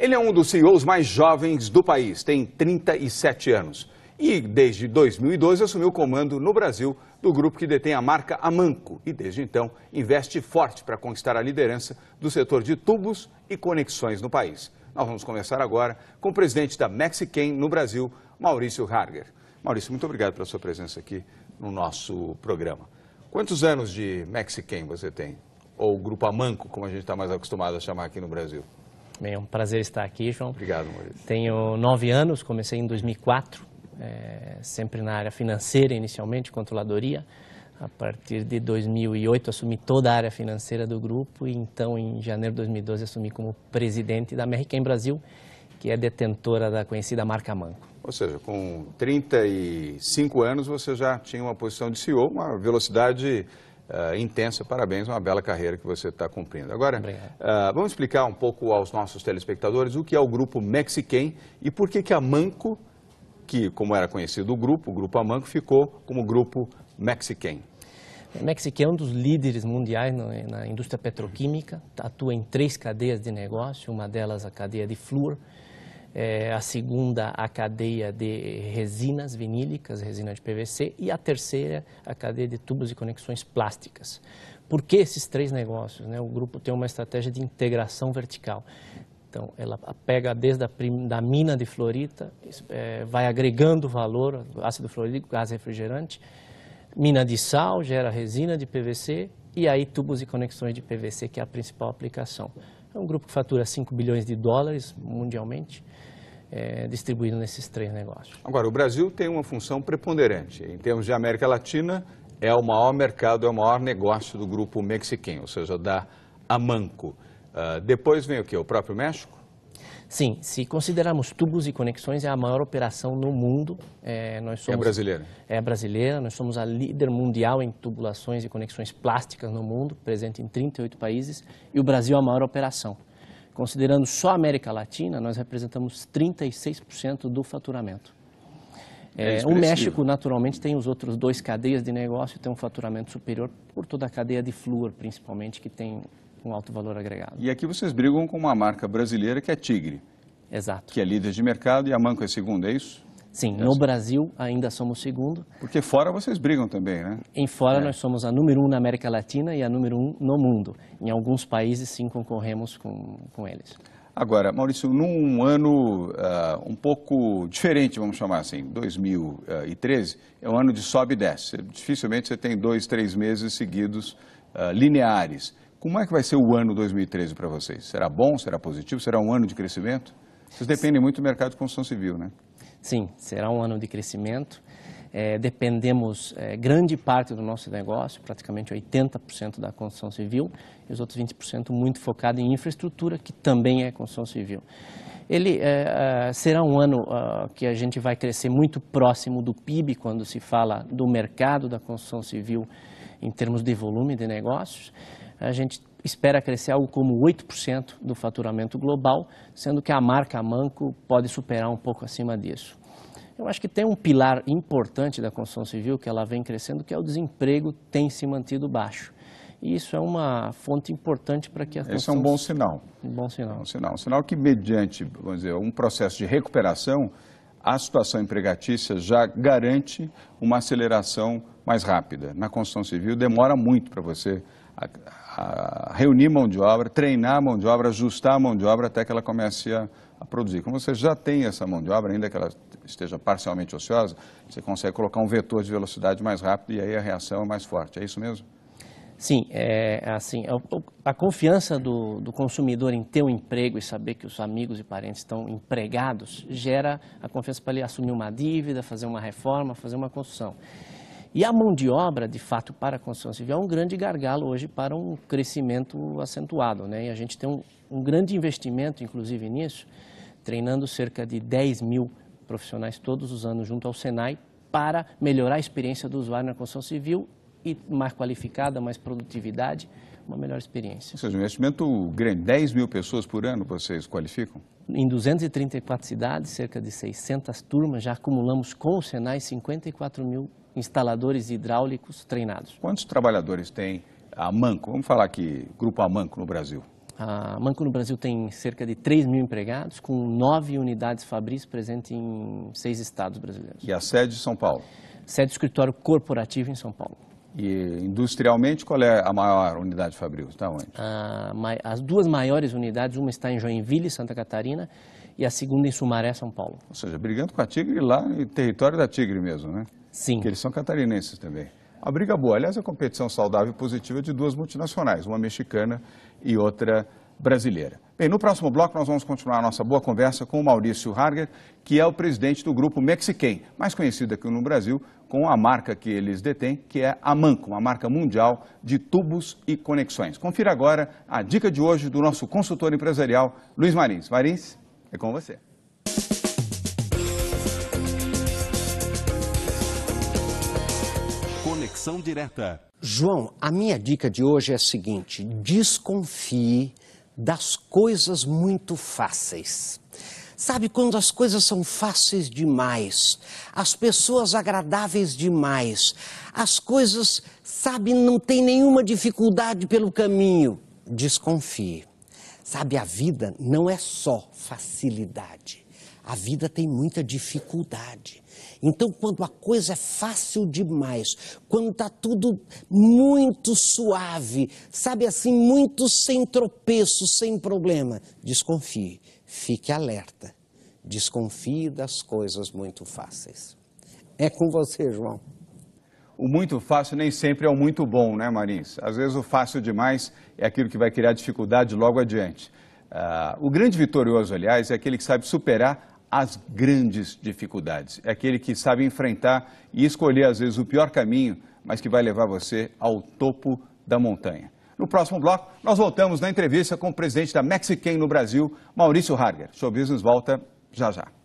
Ele é um dos CEOs mais jovens do país, tem 37 anos. E desde 2012 assumiu o comando no Brasil do grupo que detém a marca Amanco. E desde então investe forte para conquistar a liderança do setor de tubos e conexões no país. Nós vamos conversar agora com o presidente da Mexiquem no Brasil, Maurício Harger. Maurício, muito obrigado pela sua presença aqui no nosso programa. Quantos anos de Mexiquem você tem? Ou Grupo Amanco, como a gente está mais acostumado a chamar aqui no Brasil? Também é um prazer estar aqui, João. Obrigado, Maurício. Tenho nove anos, comecei em 2004, é, sempre na área financeira inicialmente, controladoria. A partir de 2008 assumi toda a área financeira do grupo e então em janeiro de 2012 assumi como presidente da em Brasil, que é detentora da conhecida marca Manco. Ou seja, com 35 anos você já tinha uma posição de CEO, uma velocidade uh, intensa. Parabéns, uma bela carreira que você está cumprindo. Agora, uh, vamos explicar um pouco aos nossos telespectadores o que é o grupo Mexiquem e por que, que a Manco, que como era conhecido o grupo, o grupo Amanco, ficou como grupo Mexiquem. É, Mexiquem é um dos líderes mundiais na indústria petroquímica, atua em três cadeias de negócio, uma delas a cadeia de flúor, é, a segunda a cadeia de resinas vinílicas, resina de PVC, e a terceira a cadeia de tubos e conexões plásticas. Por que esses três negócios? Né? O grupo tem uma estratégia de integração vertical. Então, ela pega desde a prim, da mina de florita, é, vai agregando valor, ácido fluorídrico, gás refrigerante, mina de sal, gera resina de PVC, e aí tubos e conexões de PVC, que é a principal aplicação. É um grupo que fatura 5 bilhões de dólares mundialmente, é, distribuído nesses três negócios. Agora, o Brasil tem uma função preponderante. Em termos de América Latina, é o maior mercado, é o maior negócio do grupo mexicano, ou seja, da Amanco. Uh, depois vem o que? O próprio México? Sim, se considerarmos tubos e conexões, é a maior operação no mundo. É, nós é somos, é brasileira? É brasileira, nós somos a líder mundial em tubulações e conexões plásticas no mundo, presente em 38 países, e o Brasil é a maior operação. Considerando só a América Latina, nós representamos 36% do faturamento. É, é o México, naturalmente, tem os outros dois cadeias de negócio, tem um faturamento superior por toda a cadeia de flúor, principalmente, que tem com alto valor agregado. E aqui vocês brigam com uma marca brasileira que é Tigre. Exato. Que é líder de mercado e a Manco é segunda, é isso? Sim, é no Brasil ainda somos segundo. Porque fora vocês brigam também, né? Em fora é. nós somos a número um na América Latina e a número um no mundo. Em alguns países sim concorremos com, com eles. Agora, Maurício, num ano uh, um pouco diferente, vamos chamar assim, 2013, é um ano de sobe e desce. Dificilmente você tem dois, três meses seguidos uh, lineares. Como é que vai ser o ano 2013 para vocês? Será bom? Será positivo? Será um ano de crescimento? Vocês dependem muito do mercado de construção civil, né? Sim, será um ano de crescimento. É, dependemos é, grande parte do nosso negócio, praticamente 80% da construção civil, e os outros 20% muito focado em infraestrutura, que também é construção civil. Ele é, é será um ano ah, que a gente vai crescer muito próximo do PIB quando se fala do mercado da construção civil em termos de volume de negócios a gente espera crescer algo como 8% do faturamento global, sendo que a marca Manco pode superar um pouco acima disso. Eu acho que tem um pilar importante da construção civil que ela vem crescendo, que é o desemprego tem se mantido baixo. E isso é uma fonte importante para que a Esse é um bom sinal. Um bom sinal. É um sinal. Um sinal que, mediante vamos dizer, um processo de recuperação, a situação empregatícia já garante uma aceleração mais rápida. Na construção civil, demora muito para você a, a reunir mão de obra, treinar mão de obra, ajustar mão de obra até que ela comece a, a produzir. Como você já tem essa mão de obra, ainda que ela esteja parcialmente ociosa, você consegue colocar um vetor de velocidade mais rápido e aí a reação é mais forte. É isso mesmo? Sim, é, é assim, a, é a confiança do, do, consumidor em ter um emprego e saber que os amigos e parentes estão empregados gera a confiança para ele assumir uma dívida, fazer uma reforma, fazer uma construção. E a mão de obra, de fato, para a construção civil é um grande gargalo hoje para um crescimento acentuado. Né? E a gente tem um, um grande investimento, inclusive, nisso, treinando cerca de 10 mil profissionais todos os anos junto ao Senai para melhorar a experiência do usuário na construção civil e mais qualificada, mais produtividade, uma melhor experiência. Ou seja, um investimento grande, 10 mil pessoas por ano vocês qualificam? Em 234 cidades, cerca de 600 turmas, já acumulamos com o Senai 54 mil instaladores hidráulicos treinados. Quantos trabalhadores tem a Manco? Vamos falar aqui, Grupo Amanco no Brasil. A Manco no Brasil tem cerca de 3 mil empregados, com nove unidades Fabris presentes em seis estados brasileiros. E a sede de São Paulo? Sede escritório corporativo em São Paulo. E industrialmente, qual é a maior unidade Fabril? Está onde? as duas maiores unidades, uma está em Joinville, Santa Catarina, e a segunda em Sumaré, São Paulo. Ou seja, brigando com a Tigre lá em território da Tigre mesmo, né? Sim. Porque eles são catarinenses também. A briga boa, aliás, é a competição saudável e positiva de duas multinacionais, uma mexicana e outra brasileira. Bem, no próximo bloco nós vamos continuar a nossa boa conversa com o Maurício Harger, que é o presidente do grupo Mexiquem, mais conhecido aqui no Brasil com a marca que eles detêm, que é a Manco, uma marca mundial de tubos e conexões. Confira agora a dica de hoje do nosso consultor empresarial, Luiz Marins. Marins, é com você. Conexão Direta. João, a minha dica de hoje é a seguinte: desconfie das coisas muito fáceis. Sabe quando as coisas são fáceis demais, as pessoas agradáveis demais, as coisas, sabe, não tem nenhuma dificuldade pelo caminho? Desconfie. Sabe, a vida não é só facilidade. A vida tem muita dificuldade. Então, quando a coisa é fácil demais, quando está tudo muito suave, sabe assim, muito sem tropeço, sem problema, desconfie, fique alerta. Desconfie das coisas muito fáceis. É com você, João. O muito fácil nem sempre é o muito bom, né, Marins? Às vezes o fácil demais é aquilo que vai criar dificuldade logo adiante. Uh, o grande vitorioso, aliás, é aquele que sabe superar as grandes dificuldades. É aquele que sabe enfrentar e escolher, às vezes, o pior caminho, mas que vai levar você ao topo da montanha. No próximo bloco, nós voltamos na entrevista com o presidente da Mexican no Brasil, Maurício Harger. Business volta já já.